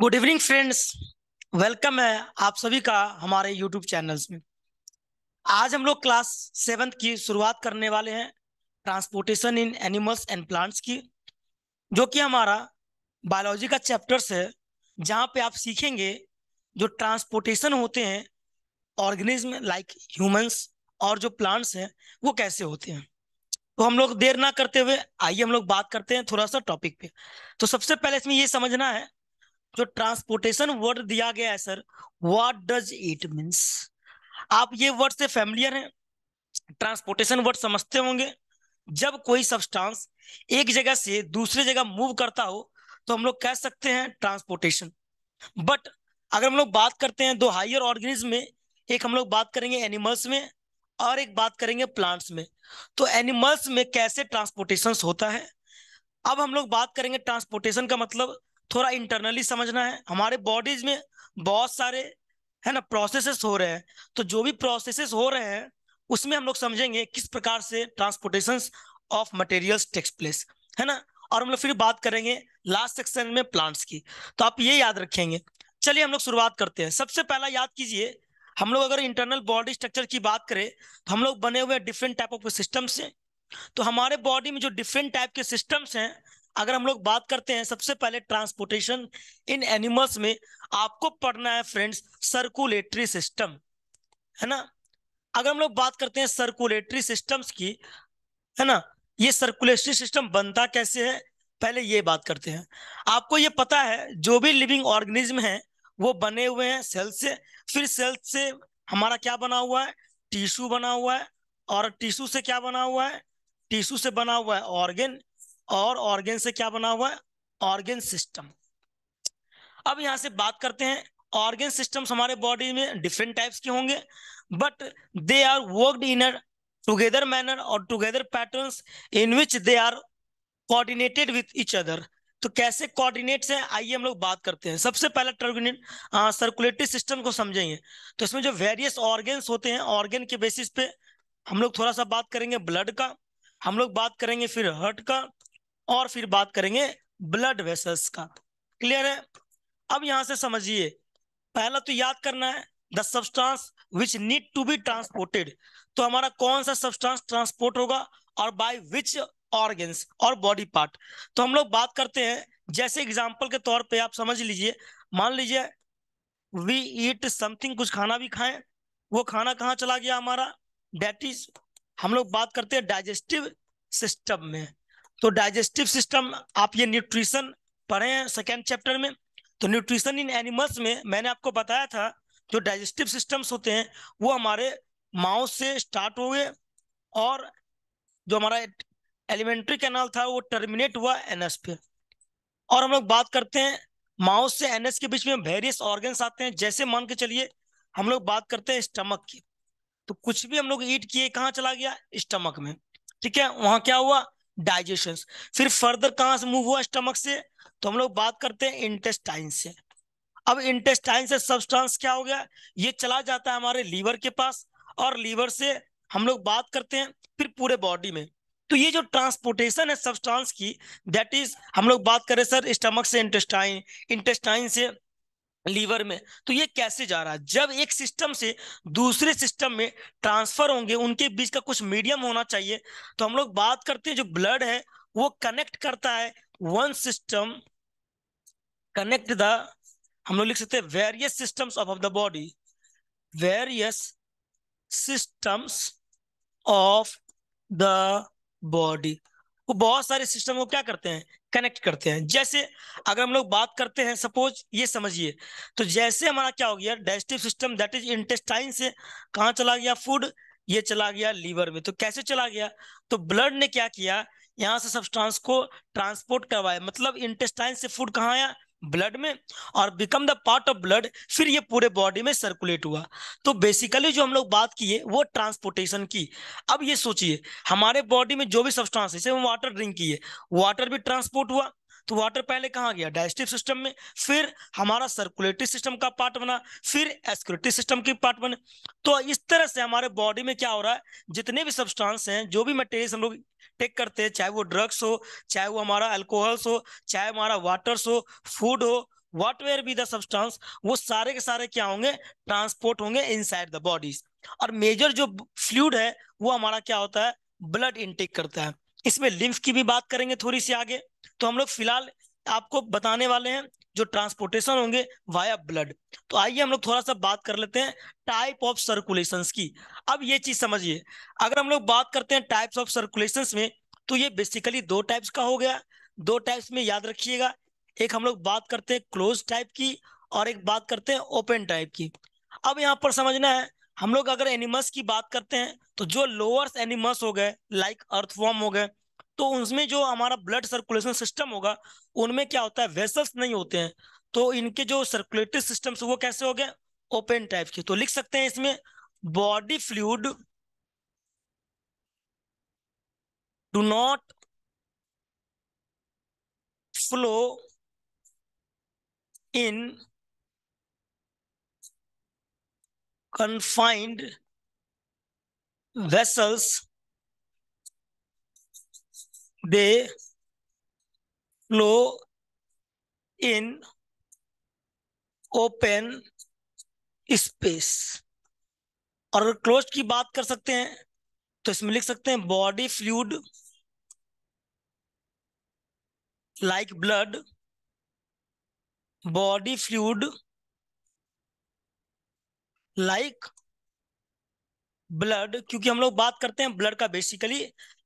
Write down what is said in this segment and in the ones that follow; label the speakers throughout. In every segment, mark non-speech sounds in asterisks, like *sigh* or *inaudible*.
Speaker 1: good evening friends welcome है आप सभी का हमारे यूट्यूब चैनल्स में आज हम लोग क्लास सेवन्थ की शुरुआत करने वाले हैं transportation in animals and plants की जो कि हमारा बायोलॉजी का चैप्टर्स है जहाँ पे आप सीखेंगे जो ट्रांसपोर्टेशन होते हैं ऑर्गेनिज्म लाइक ह्यूमंस और जो प्लांट्स हैं वो कैसे होते हैं तो हम लोग देर ना करते हुए आइए हम लोग बात करते हैं थोड़ा सा टॉपिक पे तो सबसे पहले इसमें ये समझना है जो ट्रांसपोर्टेशन वर्ड दिया गया है sir what does it mean आप ये वर्ड से फैमिलियर हैं ट्रांसपोर्टेशन वर्ड समझते होंगे जब कोई सब्सटेंस एक जगह से दूसरे जगह मूव करता हो तो हम लोग कह सकते हैं ट्रांसपोर्टेशन बट अगर हम लोग बात करते हैं दो हायर ऑर्गेनिज्म में एक हम लोग बात करेंगे एनिमल्स में और एक बात करेंगे प्लांट्स में तो एनिमल्स में कैसे ट्रांसपोर्टेशन होता है अब हम लोग बात करेंगे ट्रांसपोर्टेशन का मतलब थोड़ा इंटरनली समझना है हमारे बॉडीज में बहुत सारे है ना प्रोसेसेस हो रहे हैं तो जो भी प्रोसेसेस हो रहे हैं उसमें हम लोग समझेंगे किस प्रकार से transportation of materials takes place है ना और हम लोग फिर बात करेंगे लास्ट सेक्शन में प्लांट्स की तो आप ये याद रखेंगे चलिए हम लोग शुरुआत करते हैं सबसे पहला याद कीजिए हम लोग अगर इंटरनल बॉडी स्ट्रक्चर की बात करें तो हम लोग बने हुए डिफरेंट टाइप ऑफ सिस्टम्स हैं तो हमारे बॉडी में जो डिफरेंट टाइप के सिस्टम्स हैं अगर हम लोग बात करते हैं सबसे पहले ट्रांसपोर्टेशन इन एनिमल्स में आपको पढ़ना है फ्रेंड्स सर्कुलेटरी सिस्टम है ना अगर हम लोग बात करते हैं सर्कुलेटरी सिस्टम्स की है ना ये सर्कुलेटरी सिस्टम बनता कैसे है पहले ये बात करते हैं आपको ये पता है जो भी लिविंग ऑर्गेनिज्म है वो बने हुए हैं सेल से फिर सेल से हमारा क्या बना हुआ है टिश्यू बना हुआ है और टिश्यू से क्या बना हुआ है टिश्यू से बना हुआ है ऑर्गेन और ऑर्गेन से क्या बना हुआ है ऑर्गेन सिस्टम अब यहां से बात करते हैं ऑर्गेन सिस्टम्स हमारे बॉडी में डिफरेंट टाइप्स के होंगे but they are worked in a together manner और together patterns in which they are coordinated with each other तो कैसे कोऑर्डिनेट्स हैं आइए हम लोग बात करते हैं सबसे पहला टर्गुनेट सर्कुलेटरी सिस्टम को समझेंगे तो इसमें जो वेरियस ऑर्गेन्स होते हैं ऑर्गेन के बेसिस पे हम लोग थोड़ा सा बात करेंगे ब्लड का हम लोग बात करेंगे फिर हर्ट का और फिर बात करेंगे ब्लड वेसल्स का क्लियर है अब यहां से समझिए पहला तो याद करना है the substance which need to be transported तो हमारा कौन सा सब्सटेंस ट्रांसपोर्ट होगा और बाय विच ऑर्गेन्स और बॉडी पार्ट तो हम लोग बात करते हैं जैसे एग्जाम्पल के तौर पे आप समझ लीजिए मान लीजिए वी ईट समथिंग कुछ खाना भी खाएं वो खाना कहाँ चला गया हमारा डेट इज हम लोग बात करते हैं डाइजेस्टिव सिस्टम में तो डाइजेस्टिव सिस्टम आप ये न्यूट्रिशन पढ़े हैं सेकेंड चैप्टर में तो न्यूट्रिशन इन एनिमल्स में मैंने आपको बताया था जो डाइजेस्टिव सिस्टम्स होते हैं वो हमारे माउस से स्टार्ट हुए और जो हमारा एलिमेंट्री कैनाल था वो टर्मिनेट हुआ एनएस पे और हम लोग बात करते हैं माउस से एनएस के बीच में वेरियस ऑर्गन्स आते हैं जैसे मान के चलिए हम लोग बात करते हैं स्टमक की तो कुछ भी हम लोग ईट किए कहाँ चला गया स्टमक में ठीक है वहाँ क्या हुआ डाइजेशन फिर फर्दर कहां से मूव हुआ स्टमक से तो हम लोग बात करते हैं इंटेस्टाइन से अब इंटेस्टाइन से सब्सटेंस क्या हो गया ये चला जाता है हमारे लीवर के पास और लीवर से हम लोग बात करते हैं फिर पूरे बॉडी में तो ये जो ट्रांसपोर्टेशन है सब्सटेंस की दैट इज हम लोग बात करें सर स्टमक से इंटेस्टाइन इंटेस्टाइन से लीवर में तो ये कैसे जा रहा है जब एक सिस्टम से दूसरे सिस्टम में ट्रांसफर होंगे उनके बीच का कुछ मीडियम होना चाहिए तो हम लोग बात करते हैं जो ब्लड है वो कनेक्ट करता है वन सिस्टम कनेक्ट द हम लोग लिख सकते हैं various systems of the body various systems of the body वो बहुत सारे सिस्टम को क्या करते हैं कनेक्ट करते हैं जैसे अगर हम लोग बात करते हैं सपोज ये समझिए तो जैसे हमारा क्या हो गया digestive system that is intestine से कहाँ चला गया फूड ये चला गया लीवर में तो कैसे चला गया तो ब्लड ने क्या किया यहाँ से सब्सटेंस को ट्रांसपोर्ट करवाया मतलब इंटेस्टाइन से फूड कहाँ आया ब्लड में और become the part of blood फिर ये पूरे बॉडी में सर्कुलेट हुआ तो बेसिकली जो हम लोग बात किए वो ट्रांसपोर्टेशन की अब ये सोचिए हमारे बॉडी में जो भी सब्सटेंस जैसे हम वाटर ड्रिंक किए वाटर भी ट्रांसपोर्ट हुआ तो वाटर पहले कहाँ गया डाइजेस्टिव सिस्टम में फिर हमारा सर्कुलेटरी सिस्टम का पार्ट बना फिर एस्क्यूरिटी सिस्टम की पार्ट बने तो इस तरह से हमारे बॉडी में क्या हो रहा है जितने भी सब्सटेंस हैं जो भी मटेरियल हम लोग टेक करते हैं चाहे वो ड्रग्स हो चाहे वो हमारा अल्कोहल्स हो चाहे हमारा वाटर्स हो फूड हो वाट वेयर बी द वो सारे के सारे क्या होंगे ट्रांसपोर्ट होंगे साइड द बॉडीज और मेजर जो फ्लूड है वो हमारा क्या होता है ब्लड इनटेक करता है इसमें लिम्फ की भी बात करेंगे थोड़ी सी आगे तो हम लोग फिलहाल आपको बताने वाले हैं जो ट्रांसपोर्टेशन होंगे वाया ब्लड तो आइए हम लोग थोड़ा सा बात कर लेते हैं टाइप ऑफ सर्कुलेशन की अब ये चीज समझिए अगर हम लोग बात करते हैं टाइप्स ऑफ सर्कुलेशन में तो ये बेसिकली दो टाइप्स का हो गया दो टाइप्स में याद रखिएगा एक हम लोग बात करते हैं क्लोज टाइप की और एक बात करते हैं ओपन टाइप की अब यहाँ पर समझना है हम लोग अगर एनिमल्स की बात करते हैं तो जो लोअर्स एनिमल्स हो गए लाइक अर्थवॉर्म हो गए तो उसमें जो हमारा ब्लड सर्कुलेशन सिस्टम होगा उनमें क्या होता है वेसल्स नहीं होते हैं तो इनके जो सर्कुलेटरी सिस्टम वो कैसे हो गए ओपन टाइप के तो लिख सकते हैं इसमें body fluid do not flow in confined vessels they flow in open space और अगर क्लोज की बात कर सकते हैं तो इसमें लिख सकते हैं body fluid like blood body fluid like blood क्योंकि हम लोग बात करते हैं ब्लड का बेसिकली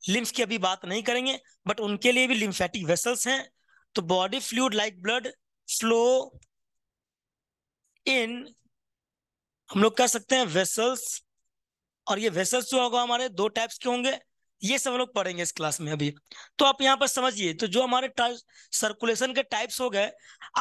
Speaker 1: लिम्स की अभी बात नहीं करेंगे बट उनके लिए भी लिम्फेटिक वेसल्स हैं तो body fluid like blood flow in हम लोग कह सकते हैं वेसल्स और ये वेसल्स जो होगा हमारे दो टाइप्स के होंगे ये सब हम लोग पढ़ेंगे इस क्लास में अभी तो आप यहाँ पर समझिए तो जो हमारे सर्कुलेशन के टाइप्स हो गए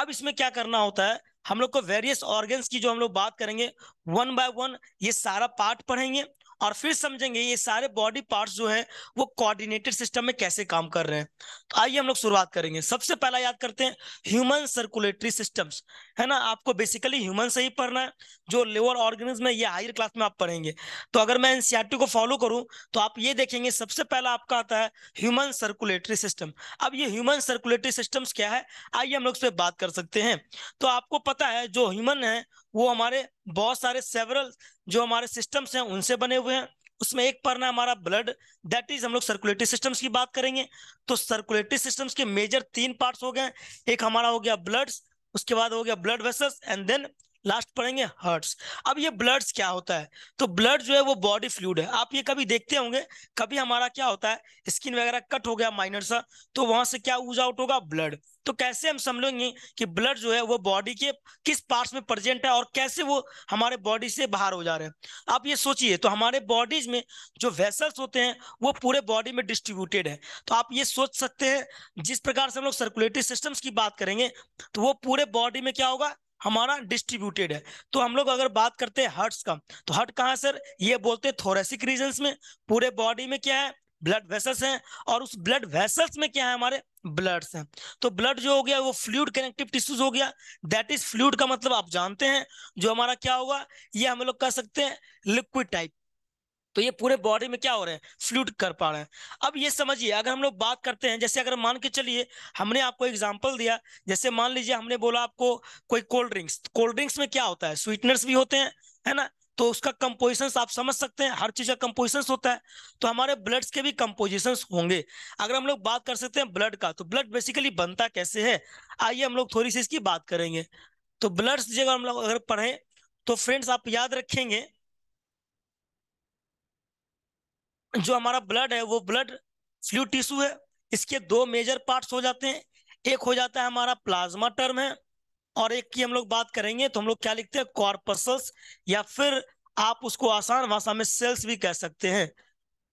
Speaker 1: अब इसमें क्या करना होता है हम लोग को वेरियस ऑर्गन्स की जो हम लोग बात करेंगे वन बाय वन ये सारा पार्ट पढ़ेंगे और फिर समझेंगे ये सारे बॉडी पार्ट्स जो है वो कोऑर्डिनेटेड सिस्टम में कैसे काम कर रहे हैं तो आइए हम लोग शुरुआत करेंगे सबसे पहला याद करते हैं ह्यूमन सर्कुलेटरी सिस्टम्स है ना आपको बेसिकली ह्यूमन से ही पढ़ना है जो लोअर ऑर्गेनिज्म है ये हायर क्लास में आप पढ़ेंगे तो अगर मैं एनसीआरटी को फॉलो करूँ तो आप ये देखेंगे सबसे पहला आपका आता है ह्यूमन सर्कुलेटरी सिस्टम अब ये ह्यूमन सर्कुलेटरी सिस्टम्स क्या है आइए हम लोग इस पर बात कर सकते हैं तो आपको पता है जो ह्यूमन है वो हमारे बहुत सारे सेवरल जो हमारे सिस्टम्स हैं उनसे बने हुए हैं उसमें एक परना हमारा ब्लड दैट इज हम लोग सर्कुलेटरी सिस्टम्स की बात करेंगे तो सर्कुलेटरी सिस्टम्स के मेजर तीन पार्ट्स हो गए एक हमारा हो गया ब्लड्स उसके बाद हो गया blood vessels and then last पढ़ेंगे हर्ट्स अब ये ब्लड्स क्या होता है तो ब्लड जो है वो बॉडी फ्लूड है आप ये कभी देखते होंगे कभी हमारा क्या होता है स्किन वगैरह कट हो गया माइनर सा तो वहां से क्या ऊज आउट होगा ब्लड तो कैसे हम समझेंगे कि ब्लड जो है वो बॉडी के किस पार्ट में प्रेजेंट है और कैसे वो हमारे बॉडी से बाहर हो जा रहे हैं आप ये सोचिए तो हमारे बॉडीज में जो वेसल्स होते हैं वो पूरे बॉडी में डिस्ट्रीब्यूटेड है तो आप ये सोच सकते हैं जिस प्रकार से हम लोग सर्कुलेटरी सिस्टम्स की बात करेंगे तो वो पूरे बॉडी में क्या होगा हमारा डिस्ट्रीब्यूटेड है तो हम लोग अगर बात करते हैं हर्ट्स का तो हर्ट कहाँ सर ये बोलते हैं थोरेसिक रीजन में पूरे बॉडी में क्या है ब्लड वेसल्स हैं और उस ब्लड वेसल्स में क्या है हमारे ब्लड्स हैं तो ब्लड जो हो गया वो फ्लूड कनेक्टिव टिश्यूज हो गया दैट इज फ्लूड का मतलब आप जानते हैं जो हमारा क्या होगा ये हम लोग कह सकते हैं लिक्विड टाइप तो ये पूरे बॉडी में क्या हो रहे हैं फ्लूट कर पा रहे हैं अब ये समझिए अगर हम लोग बात करते हैं जैसे अगर मान के चलिए हमने आपको एग्जाम्पल दिया जैसे मान लीजिए हमने बोला आपको कोई कोल्ड ड्रिंक्स कोल्ड ड्रिंक्स में क्या होता है स्वीटनर्स भी होते हैं है ना तो उसका कंपोजिशन आप समझ सकते हैं हर चीज का कंपोजिशन होता है तो हमारे ब्लड्स के भी कंपोजिशन होंगे अगर हम लोग बात कर सकते हैं ब्लड का तो ब्लड बेसिकली बनता कैसे है आइए हम लोग थोड़ी सी इसकी बात करेंगे तो ब्लड्स जगह हम लोग अगर पढ़ें तो फ्रेंड्स आप याद रखेंगे जो हमारा ब्लड है वो ब्लड फ्लू टिश्यू है इसके दो मेजर पार्ट्स हो जाते हैं एक हो जाता है हमारा प्लाज्मा टर्म है और एक की हम लोग बात करेंगे तो हम लोग क्या लिखते हैं कॉर्पसल्स या फिर आप उसको आसान भाषा में सेल्स भी कह सकते हैं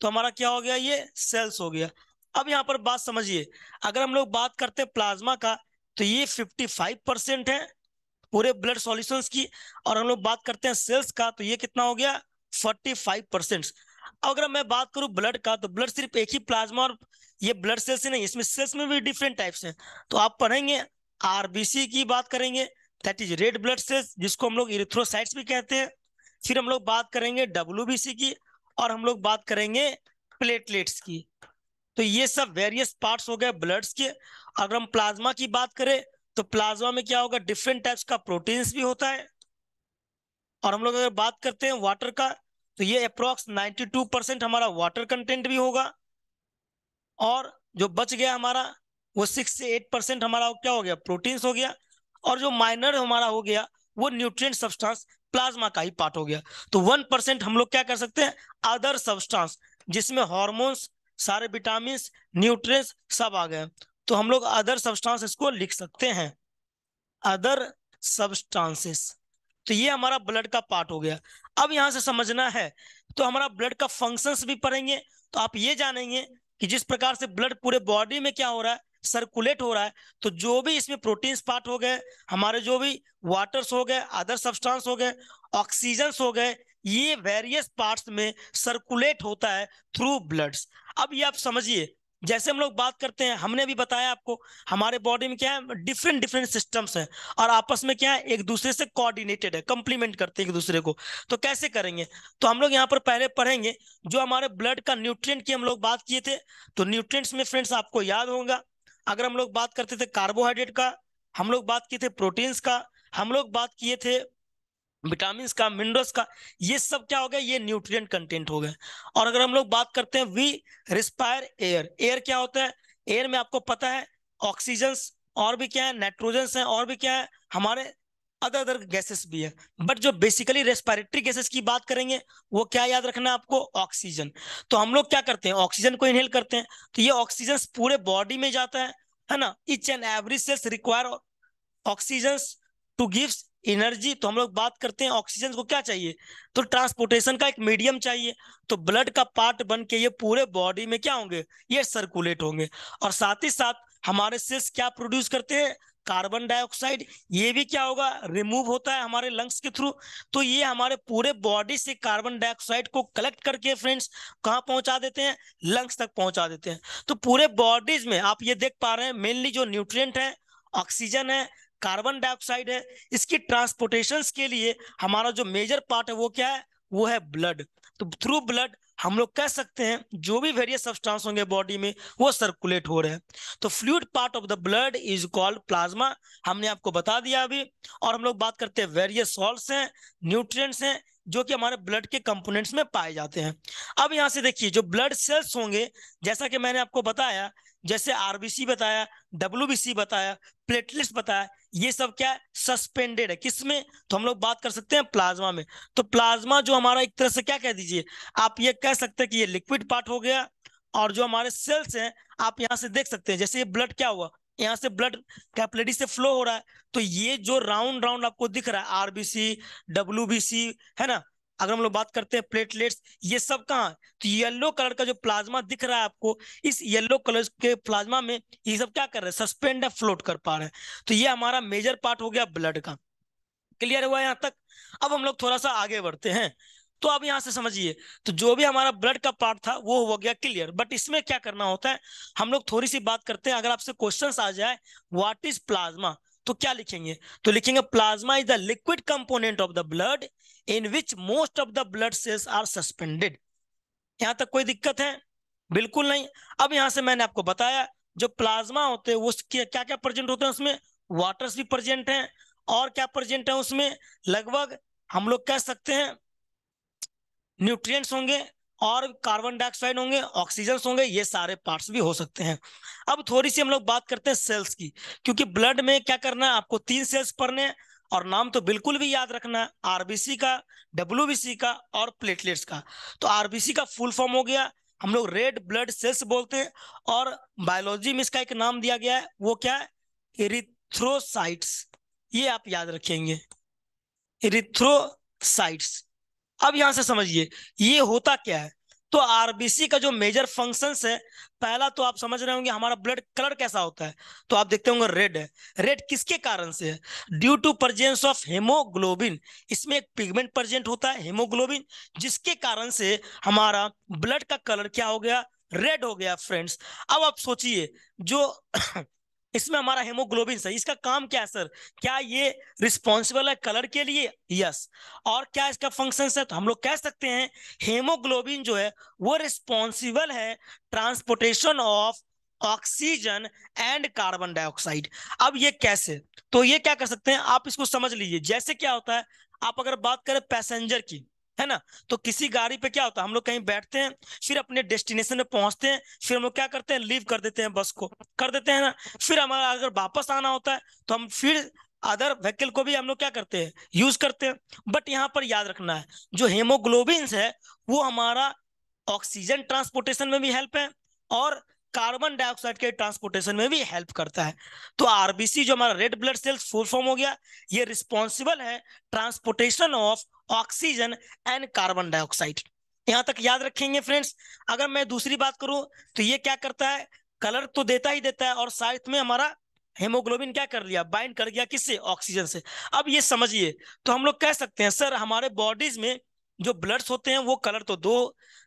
Speaker 1: तो हमारा क्या हो गया ये सेल्स हो गया अब यहाँ पर बात समझिए अगर हम लोग बात करते हैं प्लाज्मा का तो ये 55 परसेंट है पूरे ब्लड सॉल्यूशंस की और हम लोग बात करते हैं सेल्स का तो ये कितना हो गया 45 परसेंट अगर मैं बात करूं ब्लड का तो ब्लड सिर्फ एक ही प्लाज्मा और ये ब्लड सेल्स ही नहीं इसमें सेल्स में भी डिफरेंट टाइप्स हैं तो आप पढ़ेंगे आरबीसी की बात करेंगे that is red blood cells जिसको हम लोग इरिथ्रोसाइट्स भी कहते हैं फिर हम लोग बात करेंगे सी की और हम लोग बात करेंगे प्लेटलेट्स की तो ये सब वेरियस पार्ट्स हो गए ब्लड्स के अगर हम प्लाज्मा की बात करें तो प्लाज्मा में क्या होगा डिफरेंट टाइप्स का प्रोटीन्स भी होता है और हम लोग अगर बात करते हैं वाटर का तो ये अप्रोक्स 92 परसेंट हमारा वाटर कंटेंट भी होगा और जो बच गया हमारा वो सिक्स से एट परसेंट हमारा क्या हो गया प्रोटीन्स हो गया और जो माइनर हमारा हो गया वो न्यूट्रिएंट सब्सटेंस प्लाज्मा का ही पार्ट हो गया तो वन परसेंट हम लोग क्या कर सकते हैं अदर सब्सटेंस जिसमें हॉर्मोन्स सारे विटामिन न्यूट्रिय सब आ गए तो हम लोग अदर सब्सटांस इसको लिख सकते हैं अदर सब्सटांसेस तो ये हमारा ब्लड का पार्ट हो गया अब यहां से समझना है तो हमारा ब्लड का फंक्शंस भी पढ़ेंगे तो आप ये जानेंगे कि जिस प्रकार से ब्लड पूरे बॉडी में क्या हो रहा है सर्कुलेट हो रहा है तो जो भी इसमें प्रोटीन्स पार्ट हो गए हमारे जो भी वाटर्स हो गए अदर सब्सटेंस हो गए ऑक्सीजन हो गए ये वेरियस पार्ट्स में सर्कुलेट होता है थ्रू ब्लड्स अब ये आप समझिए जैसे हम लोग बात करते हैं हमने भी बताया आपको हमारे बॉडी में क्या है डिफरेंट डिफरेंट सिस्टम्स हैं और आपस में क्या है एक दूसरे से कोऑर्डिनेटेड है कंप्लीमेंट करते हैं एक दूसरे को तो कैसे करेंगे तो हम लोग यहाँ पर पहले पढ़ेंगे जो हमारे ब्लड का न्यूट्रिएंट की हम लोग बात किए थे तो न्यूट्रिएंट्स में फ्रेंड्स आपको याद होगा अगर हम लोग बात करते थे कार्बोहाइड्रेट का हम लोग बात किए थे प्रोटीन्स का हम लोग बात किए थे विटामिन का मिनरल्स का ये सब क्या हो गया ये न्यूट्रिएंट कंटेंट हो गए और अगर हम लोग बात करते हैं वी रिस्पायर एयर एयर क्या होता है एयर में आपको पता है ऑक्सीजन और भी क्या है नाइट्रोजन है और भी क्या है हमारे अदर अदर गैसेस भी है बट जो बेसिकली रेस्पायरेटरी गैसेस की बात करेंगे वो क्या याद रखना है आपको ऑक्सीजन तो हम लोग क्या करते हैं ऑक्सीजन को इनहेल करते हैं तो ये ऑक्सीजन पूरे बॉडी में जाता है है ना each and every cells require oxygen to gives energy तो हम लोग बात करते हैं ऑक्सीजन को क्या चाहिए तो ट्रांसपोर्टेशन का एक मीडियम चाहिए तो ब्लड का पार्ट बन के ये पूरे बॉडी में क्या होंगे ये सर्कुलेट होंगे और साथ ही साथ हमारे सेल्स क्या प्रोड्यूस करते हैं कार्बन डाइऑक्साइड ये भी क्या होगा रिमूव होता है हमारे लंग्स के थ्रू तो ये हमारे पूरे बॉडी से कार्बन डाइऑक्साइड को कलेक्ट करके फ्रेंड्स कहाँ पहुंचा देते हैं लंग्स तक पहुंचा देते हैं तो पूरे बॉडीज में आप ये देख पा रहे हैं मेनली जो न्यूट्रिएंट है ऑक्सीजन है कार्बन डाइऑक्साइड है इसकी ट्रांसपोर्टेशन के लिए हमारा जो मेजर पार्ट है वो क्या है वो है ब्लड तो थ्रू ब्लड हम लोग कह सकते हैं जो भी वेरियस सब्सटेंस होंगे बॉडी में वो सर्कुलेट हो रहे हैं तो fluid part of the blood is called plasma हमने आपको बता दिया अभी और हम लोग बात करते हैं वेरियस सॉल्ट हैं न्यूट्रिएंट्स हैं जो कि हमारे ब्लड के कंपोनेंट्स में पाए जाते हैं अब यहाँ से देखिए जो ब्लड सेल्स होंगे जैसा कि मैंने आपको बताया जैसे आरबीसी बताया डब्ल्यू बताया प्लेटलेट्स बताया ये सब क्या है सस्पेंडेड है किसमें तो हम लोग बात कर सकते हैं प्लाज्मा में तो प्लाज्मा जो हमारा एक तरह से क्या कह दीजिए आप ये कह सकते हैं कि ये लिक्विड पार्ट हो गया और जो हमारे सेल्स हैं आप यहाँ से देख सकते हैं जैसे ये ब्लड क्या हुआ यहाँ से ब्लड कैपलेटी से फ्लो हो रहा है तो ये जो राउंड राउंड आपको दिख रहा है आरबीसी डब्ल्यू है ना अगर हम लोग बात करते हैं प्लेटलेट्स ये सब कहाँ तो येलो कलर का जो प्लाज्मा दिख रहा है आपको इस येलो कलर के प्लाज्मा में ये सब क्या कर रहे हैं सस्पेंड है फ्लोट कर पा रहे हैं तो ये हमारा मेजर पार्ट हो गया ब्लड का क्लियर हुआ यहाँ तक अब हम लोग थोड़ा सा आगे बढ़ते हैं तो अब यहाँ से समझिए तो जो भी हमारा ब्लड का पार्ट था वो हो गया क्लियर बट इसमें क्या करना होता है हम लोग थोड़ी सी बात करते हैं अगर आपसे क्वेश्चन आ जाए व्हाट इज प्लाज्मा तो क्या लिखेंगे तो लिखेंगे plasma is the liquid component of the blood in which most of the blood cells are suspended यहां तक कोई दिक्कत है बिल्कुल नहीं अब यहां से मैंने आपको बताया जो प्लाज्मा होते हैं उसके क्या, क्या प्रेजेंट होते हैं उसमें वाटर्स भी प्रेजेंट हैं और क्या प्रेजेंट है उसमें लगभग हम लोग कह सकते हैं न्यूट्रिएंट्स होंगे और कार्बन डाइऑक्साइड होंगे ऑक्सीजन होंगे ये सारे पार्ट्स भी हो सकते हैं अब थोड़ी सी हम लोग बात करते हैं सेल्स की क्योंकि ब्लड में क्या करना है आपको तीन सेल्स पढ़ने और नाम तो बिल्कुल भी याद रखना है आरबीसी का डब्ल्यू का और प्लेटलेट्स का तो आरबीसी का फुल फॉर्म हो गया हम लोग रेड ब्लड सेल्स बोलते हैं और बायोलॉजी में इसका एक नाम दिया गया है वो क्या है इरिथ्रोसाइट्स ये आप याद रखेंगे इरिथ्रोसाइट्स अब यहां से समझिए ये होता क्या है तो आरबीसी का जो मेजर फंक्शंस है पहला तो आप समझ रहे होंगे हमारा ब्लड कलर कैसा होता है तो आप देखते होंगे रेड है रेड किसके कारण से है due to presence of haemoglobin इसमें एक पिगमेंट प्रजेंट होता है हेमोग्लोबिन जिसके कारण से हमारा ब्लड का कलर क्या हो गया रेड हो गया फ्रेंड्स अब आप सोचिए जो इसमें हमारा हेमोग्लोबिन सही इसका काम क्या है सर क्या ये रिस्पॉन्सिबल है कलर के लिए यस और क्या इसका फंक्शन है तो हम लोग कह सकते हैं हेमोग्लोबिन जो है वो रिस्पॉन्सिबल है transportation of oxygen and carbon dioxide अब ये कैसे तो ये क्या कर सकते हैं आप इसको समझ लीजिए जैसे क्या होता है आप अगर बात करें पैसेंजर की है ना तो किसी गाड़ी पे क्या होता है हम लोग कहीं बैठते हैं फिर अपने डेस्टिनेशन में पहुंचते हैं फिर हम लोग क्या करते हैं लीव कर देते हैं बस को कर देते हैं ना फिर हमारा अगर वापस आना होता है तो हम फिर अदर व्हीकल को भी हम लोग क्या करते हैं यूज करते हैं बट यहाँ पर याद रखना है जो हेमोग्लोबिन है वो हमारा ऑक्सीजन ट्रांसपोर्टेशन में भी हेल्प है और कार्बन डाइऑक्साइड के ट्रांसपोर्टेशन में भी हेल्प करता है तो आरबीसी जो हमारा red blood cells full form हो गया ये रिस्पॉन्सिबल है transportation of oxygen and carbon dioxide यहां तक याद रखेंगे फ्रेंड्स अगर मैं दूसरी बात करूं तो ये क्या करता है कलर तो देता ही देता है और साथ में हमारा हेमोग्लोबिन क्या कर लिया बाइंड कर गया किससे ऑक्सीजन से अब ये समझिए तो हम लोग कह सकते हैं सर हमारे बॉडीज में जो ब्लड्स होते हैं वो कलर तो दो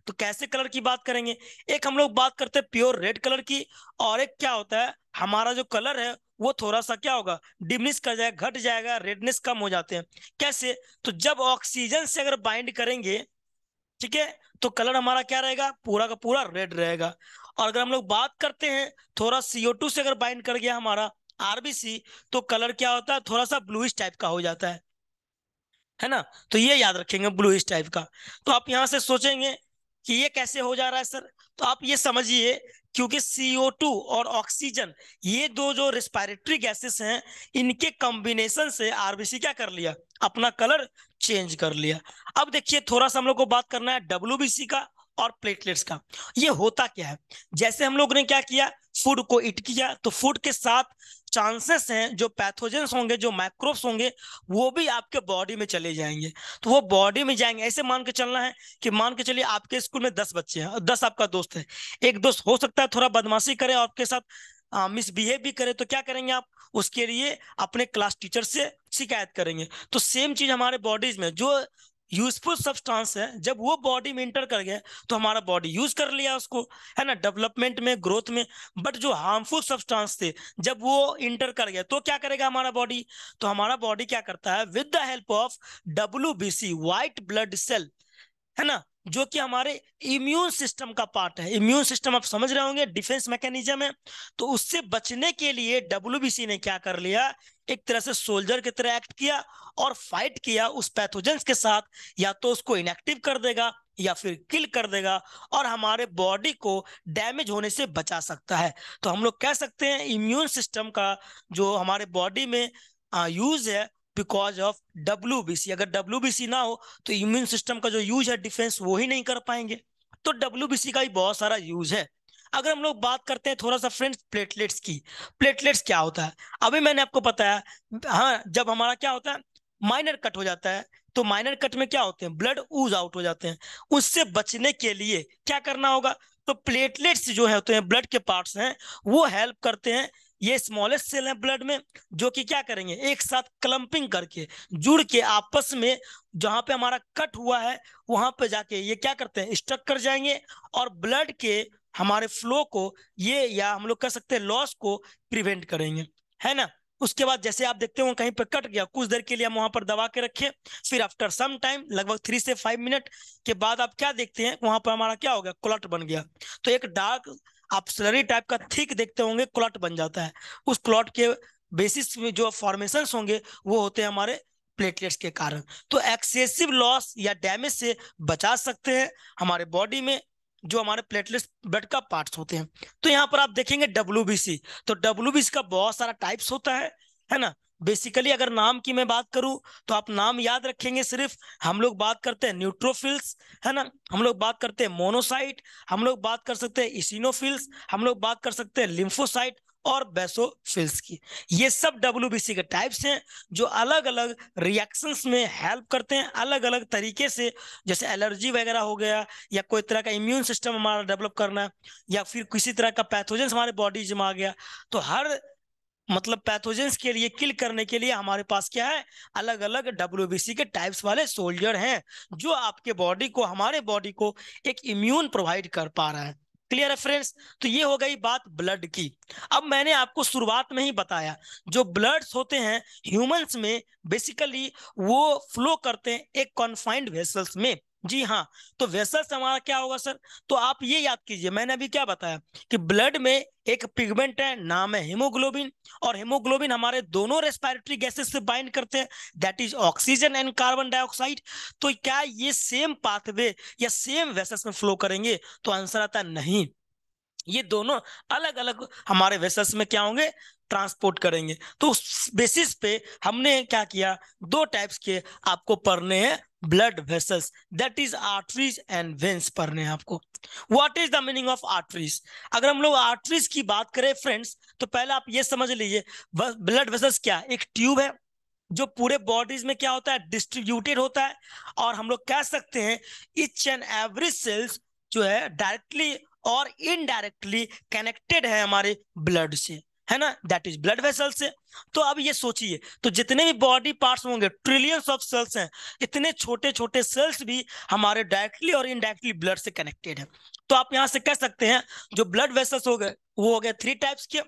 Speaker 1: तो कैसे कलर की बात करेंगे एक हम लोग बात करते हैं प्योर रेड कलर की और एक क्या होता है हमारा जो कलर है वो थोड़ा सा क्या होगा डिमनिश कर जाएगा घट जाएगा रेडनेस कम हो जाते हैं कैसे तो जब ऑक्सीजन से अगर बाइंड करेंगे ठीक है तो कलर हमारा क्या रहेगा पूरा का पूरा रेड रहेगा और अगर हम लोग बात करते हैं थोड़ा सीओ से अगर बाइंड कर गया हमारा आरबीसी तो कलर क्या होता है थोड़ा सा ब्लूइश टाइप का हो जाता है है ना तो ये याद रखेंगे ब्लू इस टाइप का तो आप यहाँ से सोचेंगे कि ये कैसे हो जा रहा है सर तो आप ये समझिए क्योंकि CO2 और ऑक्सीजन ये दो जो रिस्पायरेटरी गैसेस हैं इनके कॉम्बिनेशन से आरबीसी क्या कर लिया अपना कलर चेंज कर लिया अब देखिए थोड़ा सा हम लोग को बात करना है डब्ल्यू का और प्लेटलेट्स का ये होता क्या है जैसे हम लोग ने क्या किया फूड को इट किया तो फूड के साथ चांसेस हैं जो पैथोजेंस होंगे जो माइक्रोब्स होंगे वो भी आपके बॉडी में चले जाएंगे तो वो बॉडी में जाएंगे ऐसे मान के चलना है कि मान के चलिए आपके स्कूल में दस बच्चे हैं दस आपका दोस्त है एक दोस्त हो सकता है थोड़ा बदमाशी करे और आपके साथ मिसबिहेव भी करे तो क्या करेंगे आप उसके लिए अपने क्लास टीचर से शिकायत करेंगे तो सेम चीज हमारे बॉडीज में जो यूजफुल सब्सटेंस है जब वो बॉडी में इंटर कर गए तो हमारा बॉडी यूज कर लिया उसको है ना डेवलपमेंट में ग्रोथ में बट जो हार्मफुल सब्सटेंस थे जब वो इंटर कर गए तो क्या करेगा हमारा बॉडी तो हमारा बॉडी क्या करता है with the help of W B C white blood cell है ना जो कि हमारे इम्यून सिस्टम का पार्ट है इम्यून सिस्टम आप समझ रहे होंगे डिफेंस मैकेनिज्म है तो उससे बचने के लिए डब्ल्यू ने क्या कर लिया एक तरह से सोल्जर की तरह एक्ट किया और फाइट किया उस पैथोजेंस के साथ या तो उसको इनएक्टिव कर देगा या फिर किल कर देगा और हमारे बॉडी को डैमेज होने से बचा सकता है तो हम लोग कह सकते हैं इम्यून सिस्टम का जो हमारे बॉडी में यूज है बिकॉज ऑफ डब्ल्यू अगर डब्ल्यू ना हो तो इम्यून सिस्टम का जो यूज है डिफेंस वो ही नहीं कर पाएंगे तो डब्ल्यू का भी बहुत सारा यूज है अगर हम लोग बात करते हैं थोड़ा सा फ्रेंड्स प्लेटलेट्स की प्लेटलेट्स क्या होता है अभी मैंने आपको बताया हाँ जब हमारा क्या होता है माइनर कट हो जाता है तो माइनर कट में क्या होते हैं ब्लड ऊज आउट हो जाते हैं उससे बचने के लिए क्या करना होगा तो प्लेटलेट्स जो है होते हैं ब्लड के पार्ट्स हैं वो हेल्प करते हैं ये स्मॉलेस्ट सेल है ब्लड में जो कि क्या करेंगे एक साथ क्लम्पिंग करके जुड़ के आपस में जहां पे हमारा कट हुआ है वहां पे जाके ये क्या करते हैं स्टक कर जाएंगे और ब्लड के हमारे फ्लो को ये या हम लोग कह सकते हैं लॉस को प्रिवेंट करेंगे है ना उसके बाद जैसे आप देखते हो कहीं पर कट गया कुछ देर के लिए हम वहां पर दबा के रखें फिर आफ्टर सम टाइम लगभग थ्री से फाइव मिनट के बाद आप क्या देखते हैं वहां पर हमारा क्या हो गया क्लट बन गया तो एक डार्क आप स्लरी टाइप का थिक देखते होंगे क्लॉट बन जाता है उस क्लॉट के बेसिस में जो फॉर्मेशन होंगे वो होते हैं हमारे प्लेटलेट्स के कारण तो एक्सेसिव लॉस या डैमेज से बचा सकते हैं हमारे बॉडी में जो हमारे प्लेटलेट्स ब्लड का पार्ट्स होते हैं तो यहाँ पर आप देखेंगे डब्ल्यू तो डब्ल्यू का बहुत सारा टाइप्स होता है है ना बेसिकली अगर नाम की मैं बात करूं तो आप नाम याद रखेंगे सिर्फ हम लोग बात करते हैं न्यूट्रोफिल्स है ना हम लोग बात करते हैं मोनोसाइट हम लोग बात कर सकते हैं इसिनोफिल्स हम लोग बात कर सकते हैं लिम्फोसाइट और बेसोफिल्स की ये सब डब्ल्यू के टाइप्स हैं जो अलग अलग रिएक्शंस में हेल्प करते हैं अलग अलग तरीके से जैसे एलर्जी वगैरह हो गया या कोई तरह का इम्यून सिस्टम हमारा डेवलप करना या फिर किसी तरह का पैथोजेंस हमारे बॉडीज में आ गया तो हर मतलब पैथोजेंस के लिए किल करने के लिए हमारे पास क्या है अलग अलग डब्ल्यू के टाइप्स वाले सोल्जर हैं जो आपके बॉडी को हमारे बॉडी को एक इम्यून प्रोवाइड कर पा रहा है क्लियर है फ्रेंड्स तो ये हो गई बात ब्लड की अब मैंने आपको शुरुआत में ही बताया जो ब्लड्स होते हैं ह्यूमंस में बेसिकली वो फ्लो करते हैं एक कॉन्फाइंड वेसल्स में जी हाँ तो वेसल हमारा क्या होगा सर तो आप ये याद कीजिए मैंने अभी क्या बताया कि ब्लड में एक पिगमेंट है नाम है हीमोग्लोबिन और हीमोग्लोबिन हमारे दोनों रेस्पिरेटरी गैसेस से बाइंड करते हैं that is oxygen and carbon dioxide तो क्या ये सेम पाथवे या सेम वेसल्स में फ्लो करेंगे तो आंसर आता नहीं ये दोनों अलग अलग हमारे वेसल्स में क्या होंगे ट्रांसपोर्ट करेंगे तो उस बेसिस पे हमने क्या किया दो टाइप्स के आपको पढ़ने हैं blood vessels that is arteries and veins पढ़ने आपको what is the meaning of arteries अगर हम लोग आर्टरीज की बात करें फ्रेंड्स तो पहले आप ये समझ लीजिए ब्लड वेसल्स क्या एक ट्यूब है जो पूरे बॉडीज में क्या होता है डिस्ट्रीब्यूटेड होता है और हम लोग कह सकते हैं इच एंड एवरी सेल्स जो है डायरेक्टली और इनडायरेक्टली कनेक्टेड है हमारे ब्लड से है ना दैट इज ब्लड वेसल्स है तो अब ये सोचिए तो जितने भी बॉडी पार्ट्स होंगे ट्रिलियंस ऑफ सेल्स हैं इतने छोटे छोटे सेल्स भी हमारे डायरेक्टली और इनडायरेक्टली ब्लड से कनेक्टेड है तो आप यहाँ से कह सकते हैं जो ब्लड वेसल्स हो गए वो हो गए थ्री टाइप्स के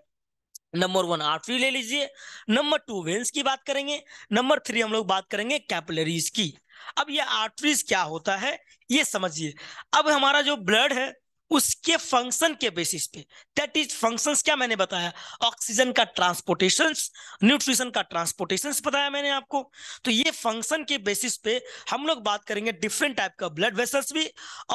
Speaker 1: नंबर वन आर्टरी ले लीजिए नंबर टू वेन्स की बात करेंगे नंबर थ्री हम लोग बात करेंगे कैपिलरीज की अब ये आर्टरीज क्या होता है ये समझिए अब हमारा जो ब्लड है उसके फंक्शन के बेसिस पे दैट इज फंक्शंस क्या मैंने बताया ऑक्सीजन का ट्रांसपोर्टेशन न्यूट्रिशन का ट्रांसपोर्टेशन बताया मैंने आपको तो ये फंक्शन के बेसिस पे हम लोग बात करेंगे डिफरेंट टाइप का ब्लड वेसल्स भी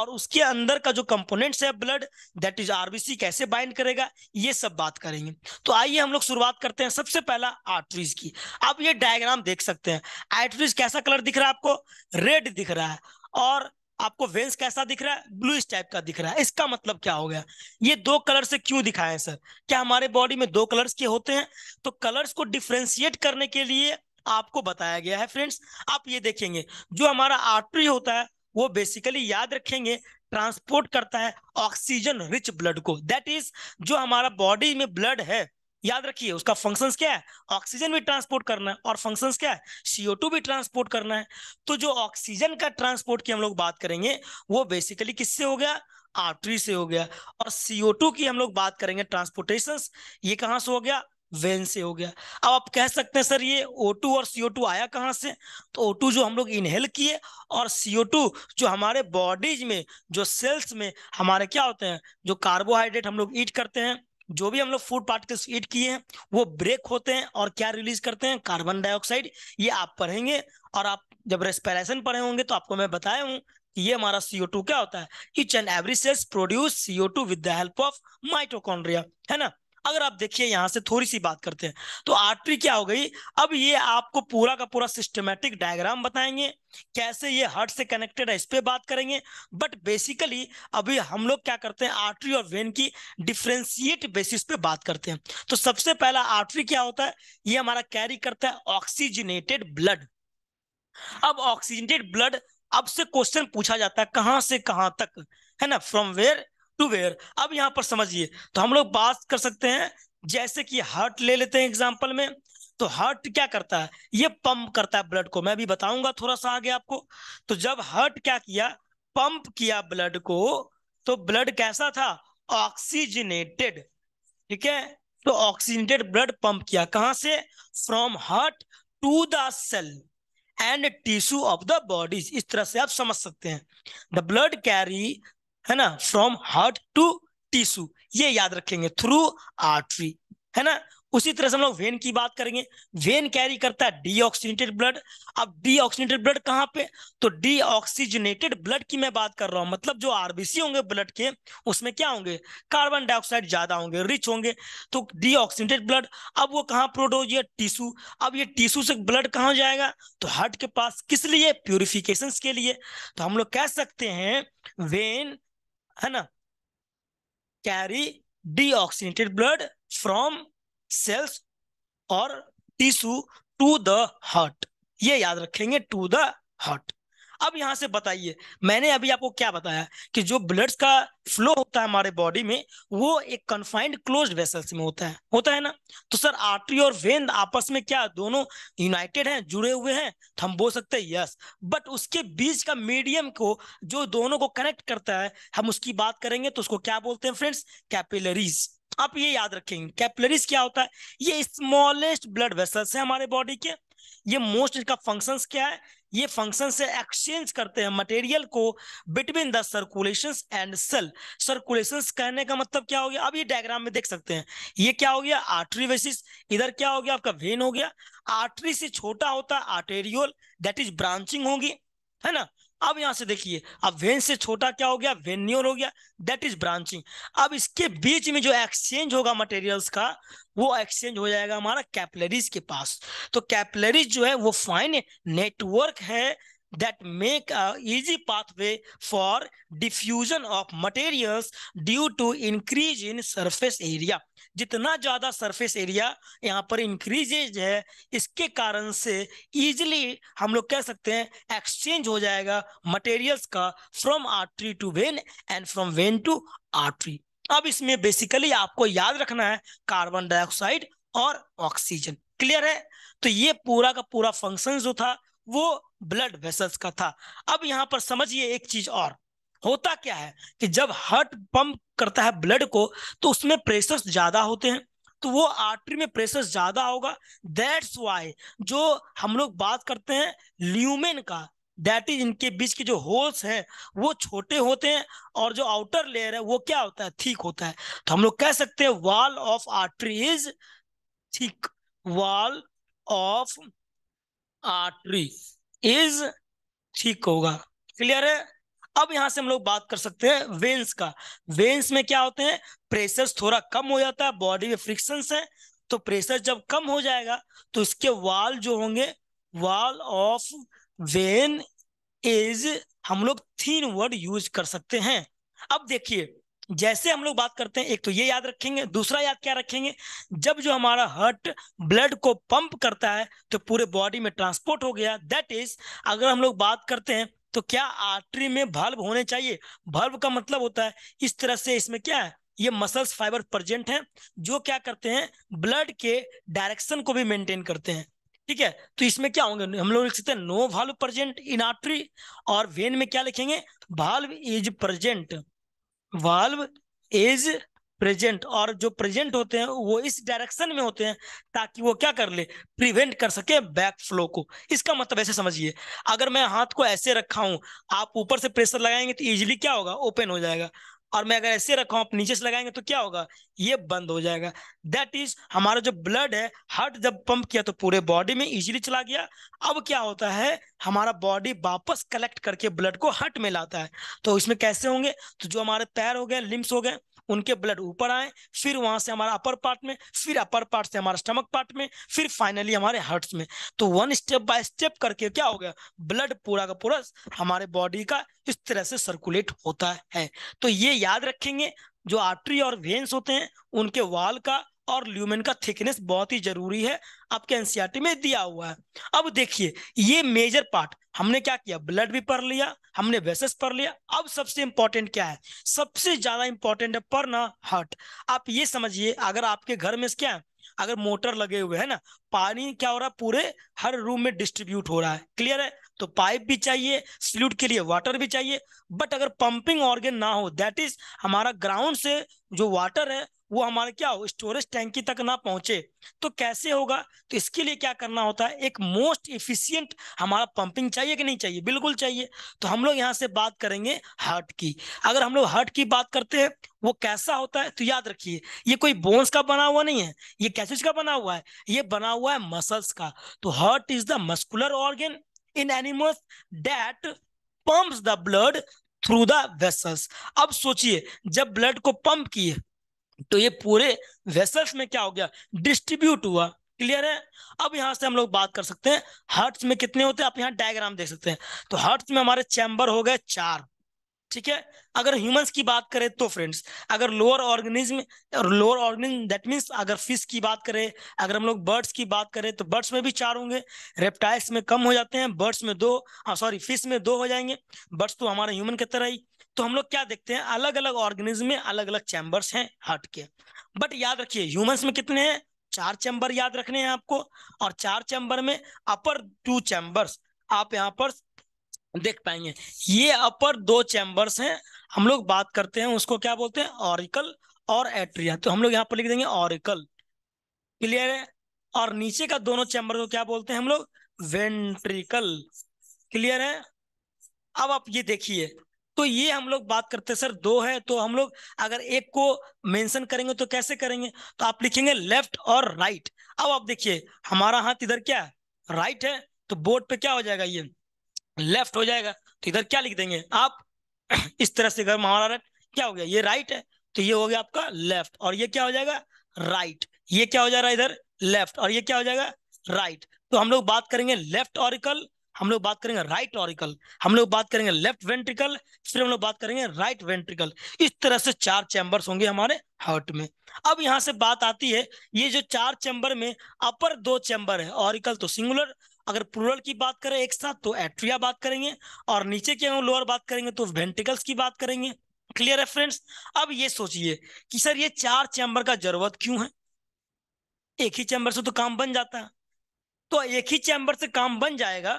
Speaker 1: और उसके अंदर का जो कंपोनेंट्स है ब्लड दैट इज आरबीसी कैसे बाइंड करेगा ये सब बात करेंगे तो आइए हम लोग शुरुआत करते हैं सबसे पहला आर्टरीज की आप ये डायग्राम देख सकते हैं आर्टरीज कैसा कलर दिख रहा है आपको रेड दिख रहा है और आपको वेंस कैसा दिख रहा है ब्लूइश टाइप का दिख रहा है इसका मतलब क्या हो गया ये दो कलर से क्यों दिखाए हैं सर क्या हमारे बॉडी में दो कलर्स के होते हैं तो कलर्स को डिफ्रेंशिएट करने के लिए आपको बताया गया है फ्रेंड्स आप ये देखेंगे जो हमारा आर्टरी होता है वो बेसिकली याद रखेंगे ट्रांसपोर्ट करता है ऑक्सीजन रिच ब्लड को दैट इज जो हमारा बॉडी में ब्लड है याद रखिए उसका फंक्शंस क्या है ऑक्सीजन भी ट्रांसपोर्ट करना है और फंक्शंस क्या है सीओ टू भी ट्रांसपोर्ट करना है तो जो ऑक्सीजन का ट्रांसपोर्ट की हम लोग बात करेंगे वो बेसिकली किससे हो गया आर्टरी से हो गया और सीओ टू की हम लोग बात करेंगे ट्रांसपोर्टेशन ये कहाँ से हो गया वेन से हो गया अब आप कह सकते हैं सर ये O2 और CO2 आया कहाँ से तो O2 जो हम लोग इनहेल किए और CO2 जो हमारे बॉडीज में जो सेल्स में हमारे क्या होते हैं जो कार्बोहाइड्रेट हम लोग ईट करते हैं जो भी हम लोग फूड पार्टिकल्स ईट किए हैं वो ब्रेक होते हैं और क्या रिलीज करते हैं कार्बन डाइऑक्साइड ये आप पढ़ेंगे और आप जब रेस्पिरेशन पढ़े होंगे तो आपको मैं बताया हूँ कि ये हमारा सीओ टू क्या होता है each and every cells produce CO two with the help of mitochondria है ना अगर आप देखिए यहां से थोड़ी सी बात करते हैं तो आर्टरी क्या हो गई अब ये आपको पूरा का पूरा सिस्टमेटिक डायग्राम बताएंगे कैसे ये हार्ट से कनेक्टेड है इस पर बात करेंगे बट बेसिकली अभी हम लोग क्या करते हैं आर्टरी और वेन की डिफ्रेंसिएट बेसिस पे बात करते हैं तो सबसे पहला आर्टरी क्या होता है ये हमारा कैरी करता है ऑक्सीजनेटेड ब्लड अब ऑक्सीजनेटेड ब्लड अब से क्वेश्चन पूछा जाता है कहां से कहां तक है ना फ्रॉम वेयर टू वेयर अब यहाँ पर समझिए तो हम लोग बात कर सकते हैं जैसे कि हार्ट ले लेते हैं एग्जाम्पल में तो हार्ट क्या करता है ये पंप करता है ब्लड को मैं भी बताऊंगा थोड़ा सा आगे आपको तो जब हार्ट क्या किया पंप किया ब्लड को तो ब्लड कैसा था ऑक्सीजनेटेड ठीक है तो ऑक्सीजनेटेड ब्लड पंप किया कहां से from heart to the cell and tissue of the bodies इस तरह से आप समझ सकते हैं द ब्लड कैरी है ना फ्रॉम हार्ट टू टिश्यू ये याद रखेंगे थ्रू आर्टरी है ना उसी तरह से हम लोग वेन की बात करेंगे वेन कैरी करता है डीऑक्सीजनेटेड ब्लड अब डीऑक्सीजनेटेड ब्लड कहाँ पे तो डीऑक्सीजनेटेड ब्लड की मैं बात कर रहा हूँ मतलब जो आरबीसी होंगे ब्लड के उसमें क्या होंगे कार्बन डाइऑक्साइड ज्यादा होंगे रिच होंगे तो डीऑक्सीजनेटेड ब्लड अब वो कहाँ प्रोड्यूस या टिश्यू अब ये टिश्यू से ब्लड कहाँ जाएगा तो हार्ट के पास किस लिए प्योरिफिकेशन के लिए तो हम लोग कह सकते हैं वेन है ना carry deoxygenated blood from cells और टिश्यू टू द हार्ट ये याद रखेंगे टू द हार्ट अब यहां से बताइए मैंने अभी आपको क्या बताया कि जो ब्लड्स का फ्लो होता है हमारे बॉडी में वो एक कन्फाइंड क्लोज वेसल्स में होता है होता है ना तो सर आर्टरी और वेन आपस में क्या दोनों यूनाइटेड हैं जुड़े हुए हैं तो हम बोल सकते हैं यस बट उसके बीच का मीडियम को जो दोनों को कनेक्ट करता है हम उसकी बात करेंगे तो उसको क्या बोलते हैं फ्रेंड्स कैपिलरीज आप ये याद रखेंगे कैपिलरीज क्या होता है ये स्मॉलेस्ट ब्लड वेसल्स है हमारे बॉडी के ये मोस्ट इनका फंक्शंस क्या है ये फंक्शन से एक्सचेंज करते हैं मटेरियल को between the circulation and cell circulation कहने का मतलब क्या हो गया अब ये डायग्राम में देख सकते हैं ये क्या हो गया आर्टरी वेसिस इधर क्या हो गया आपका वेन हो गया आर्टरी से छोटा होता है आर्टेरियोल दैट इज ब्रांचिंग होगी है ना अब यहां से देखिए अब वेन से छोटा क्या हो गया वेन्योर हो गया दैट इज ब्रांचिंग अब इसके बीच में जो एक्सचेंज होगा मटेरियल्स का वो एक्सचेंज हो जाएगा हमारा कैपलरीज के पास तो कैपलरीज जो है वो फाइन नेटवर्क है that make a easy pathway for diffusion of materials due to increase in surface area जितना ज़्यादा सरफेस एरिया यहाँ पर इंक्रीजेज है इसके कारण से इजिली हम लोग कह सकते हैं एक्सचेंज हो जाएगा मटेरियल्स का from artery to vein and from vein to artery अब इसमें बेसिकली आपको याद रखना है कार्बन डाइऑक्साइड और ऑक्सीजन क्लियर है तो ये पूरा का पूरा फंक्शन जो था वो ब्लड वेसल्स का था अब यहाँ पर समझिए एक चीज और होता क्या है कि जब हार्ट पंप करता है ब्लड को तो उसमें प्रेशर्स ज्यादा होते हैं तो वो आर्टरी में प्रेशर ज्यादा होगा दैट्स वाई जो हम लोग बात करते हैं ल्यूमेन का दैट इज इनके बीच के जो होल्स हैं वो छोटे होते हैं और जो आउटर लेयर है वो क्या होता है ठीक होता है तो हम लोग कह सकते हैं वॉल ऑफ आर्टरी इज ठीक वॉल ऑफ आर्टरी इज ठीक होगा क्लियर है अब यहां से हम लोग बात कर सकते हैं वेन्स का वेन्स में क्या होते हैं प्रेशर थोड़ा कम हो जाता है बॉडी में फ्रिक्शन है तो प्रेशर जब कम हो जाएगा तो इसके वाल जो होंगे वाल ऑफ वेन इज हम लोग थीन वर्ड यूज कर सकते हैं अब देखिए जैसे हम लोग बात करते हैं एक तो ये याद रखेंगे दूसरा याद क्या रखेंगे जब जो हमारा हर्ट ब्लड को पंप करता है तो पूरे बॉडी में ट्रांसपोर्ट हो गया दैट इज अगर हम लोग बात करते हैं तो क्या आर्टरी में भल्व होने चाहिए भल्व का मतलब होता है इस तरह से इसमें क्या है ये मसल्स फाइबर प्रजेंट हैं जो क्या करते हैं ब्लड के डायरेक्शन को भी मेंटेन करते हैं ठीक है तो इसमें क्या होंगे हम लोग लिख सकते हैं no valve present in artery और वेन में क्या लिखेंगे valve is present valve is present और जो प्रेजेंट होते हैं वो इस डायरेक्शन में होते हैं ताकि वो क्या कर ले प्रिवेंट कर सके बैक फ्लो को इसका मतलब ऐसे समझिए अगर मैं हाथ को ऐसे रखा हूं आप ऊपर से प्रेशर लगाएंगे तो इजीली क्या होगा ओपन हो जाएगा और मैं अगर ऐसे रखा हूं नीचे से लगाएंगे तो क्या होगा ये बंद हो जाएगा दैट इज हमारा जो ब्लड है हार्ट जब पंप किया तो पूरे बॉडी में इजीली चला गया अब क्या होता है हमारा बॉडी वापस कलेक्ट करके ब्लड को हार्ट में लाता है तो इसमें कैसे होंगे तो जो हमारे पैर हो गए लिम्स हो गए उनके ब्लड ऊपर आए फिर वहां से हमारा अपर पार्ट में फिर अपर पार्ट से हमारा स्टमक पार्ट में फिर फाइनली हमारे हार्ट में तो वन स्टेप बाय स्टेप करके क्या हो गया ब्लड पूरा का पूरा हमारे बॉडी का इस तरह से सर्कुलेट होता है तो ये याद रखेंगे जो आर्टरी और वेन्स होते हैं उनके वाल का और ल्यूमेन का थिकनेस बहुत ही जरूरी है आपके एनसीआरटी में दिया हुआ है अब देखिए ये मेजर पार्ट हमने क्या किया ब्लड भी पढ़ लिया हमने वेसेस पढ़ लिया अब सबसे इंपॉर्टेंट क्या है सबसे ज्यादा इंपॉर्टेंट है पढ़ना हार्ट आप ये समझिए अगर आपके घर में क्या है अगर मोटर लगे हुए है ना पानी क्या हो रहा है पूरे हर रूम में डिस्ट्रीब्यूट हो रहा है क्लियर है तो पाइप भी चाहिए स्ल्यूट के लिए वाटर भी चाहिए बट अगर पंपिंग ऑर्गेन ना हो दैट इज हमारा ग्राउंड से जो वाटर है वो हमारे क्या हो स्टोरेज टैंकी तक ना पहुंचे तो कैसे होगा तो इसके लिए क्या करना होता है एक मोस्ट इफिशियंट हमारा पंपिंग चाहिए कि नहीं चाहिए बिल्कुल चाहिए तो हम लोग यहाँ से बात करेंगे हार्ट की अगर हम लोग हार्ट की बात करते हैं वो कैसा होता है तो याद रखिए ये कोई बोन्स का बना हुआ नहीं है ये कैसे का बना हुआ है ये बना हुआ है मसल्स का तो heart is the muscular organ in animals that pump the blood through the vessels अब सोचिए जब ब्लड को पंप किए तो ये पूरे वेसल्स में क्या हो गया डिस्ट्रीब्यूट हुआ क्लियर है अब यहां से हम लोग बात कर सकते हैं हर्ट्स में कितने होते हैं आप यहाँ डायग्राम देख सकते हैं तो हर्ट्स में हमारे चैम्बर हो गए चार ठीक है अगर ह्यूमंस की बात करें तो फ्रेंड्स अगर लोअर ऑर्गेनिज्म और लोअर ऑर्गेनिज्म दैट मींस अगर फिश की बात करें अगर हम लोग बर्ड्स की बात करें तो बर्ड्स में भी चार होंगे रेप्टाइल्स में कम हो जाते हैं बर्ड्स में दो सॉरी हाँ, फिश में दो हो जाएंगे बर्ड्स तो हमारे ह्यूमन की तरह ही तो हम लोग क्या देखते हैं अलग अलग ऑर्गेनिज्म में अलग अलग चैम्बर्स हैं हार्ट के बट याद रखिए ह्यूमंस में कितने हैं चार चैम्बर याद रखने हैं आपको और चार चैम्बर में अपर टू चैम्बर्स आप यहाँ पर देख पाएंगे ये अपर दो चैम्बर्स हैं हम लोग बात करते हैं उसको क्या बोलते हैं ऑरिकल और एट्रिया तो हम लोग यहाँ पर लिख देंगे ऑरिकल क्लियर है और नीचे का दोनों चैम्बर को क्या बोलते हैं हम लोग वेंट्रिकल क्लियर है अब आप ये देखिए तो ये हम लोग बात करते सर दो है तो हम लोग अगर एक को मेंशन करेंगे तो कैसे करेंगे तो आप लिखेंगे लेफ्ट और राइट अब आप देखिए हमारा हाथ इधर क्या है राइट है तो बोर्ड पे क्या हो जाएगा ये लेफ्ट हो जाएगा तो इधर क्या लिख देंगे आप *clears throat* इस तरह से अगर हमारा राइट क्या हो गया ये राइट है तो ये हो गया आपका लेफ्ट और ये क्या हो जाएगा राइट ये क्या हो जा रहा है इधर लेफ्ट और ये क्या हो जाएगा राइट तो हम लोग बात करेंगे लेफ्ट ऑरिकल हम लोग बात करेंगे राइट ऑरिकल हम लोग बात करेंगे लेफ्ट वेंट्रिकल फिर हम लोग बात करेंगे राइट वेंट्रिकल इस तरह से चार चैम्बर्स होंगे हमारे हार्ट में अब यहां से बात आती है ये जो चार चैम्बर में अपर दो चैम्बर है ऑरिकल तो सिंगुलर अगर प्लूरल की बात करें एक साथ तो एट्रिया बात करेंगे और नीचे की हम लोअर बात करेंगे तो वेंट्रिकल्स की बात करेंगे क्लियर है फ्रेंड्स अब ये सोचिए कि सर ये चार चैम्बर का जरूरत क्यों है एक ही चैम्बर से तो काम बन जाता है तो एक ही चैम्बर से काम बन जाएगा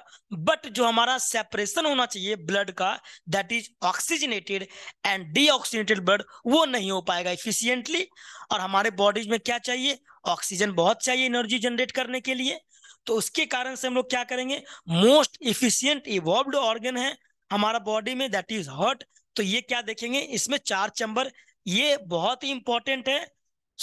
Speaker 1: बट जो हमारा सेपरेशन होना चाहिए ब्लड का that is oxygenated and deoxygenated blood वो नहीं हो पाएगा इफिशियंटली और हमारे बॉडीज में क्या चाहिए ऑक्सीजन बहुत चाहिए एनर्जी जनरेट करने के लिए तो उसके कारण से हम लोग क्या करेंगे मोस्ट इफिशियंट इवॉल्व ऑर्गन है हमारा बॉडी में दैट इज हॉट तो ये क्या देखेंगे इसमें चार चैम्बर ये बहुत ही इंपॉर्टेंट है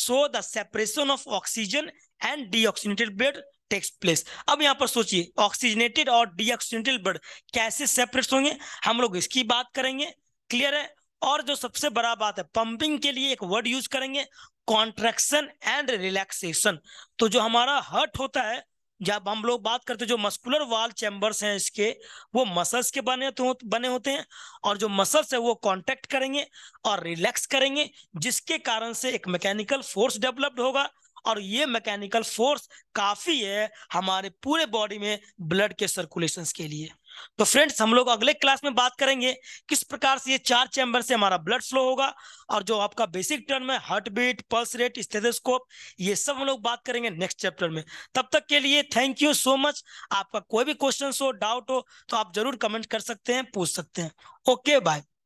Speaker 1: so the separation of oxygen and deoxygenated blood takes place अब यहाँ पर सोचिए ऑक्सीजनेटेड और डीऑक्सीजनेटेड ब्लड कैसे सेपरेट होंगे हम लोग इसकी बात करेंगे क्लियर है और जो सबसे बड़ा बात है पंपिंग के लिए एक वर्ड यूज करेंगे कॉन्ट्रेक्शन एंड रिलैक्सेशन तो जो हमारा हर्ट होता है जब हम लोग बात करते हैं जो मस्कुलर वाल चैम्बर्स हैं इसके वो मसल्स के बने तो बने होते हैं और जो मसल्स है वो कॉन्टेक्ट करेंगे और रिलैक्स करेंगे जिसके कारण से एक मैकेनिकल फोर्स डेवलप्ड होगा और ये मैकेनिकल फोर्स काफी है हमारे पूरे बॉडी में ब्लड के सर्कुलेशन के लिए तो फ्रेंड्स हम लोग अगले क्लास में बात करेंगे किस प्रकार से ये चार चैम्बर से हमारा ब्लड फ्लो होगा और जो आपका बेसिक टर्म है heart beat pulse rate stethoscope ये सब हम लोग बात करेंगे नेक्स्ट चैप्टर में तब तक के लिए थैंक यू सो मच आपका कोई भी क्वेश्चन हो डाउट हो तो आप जरूर कमेंट कर सकते हैं पूछ सकते हैं ओके बाय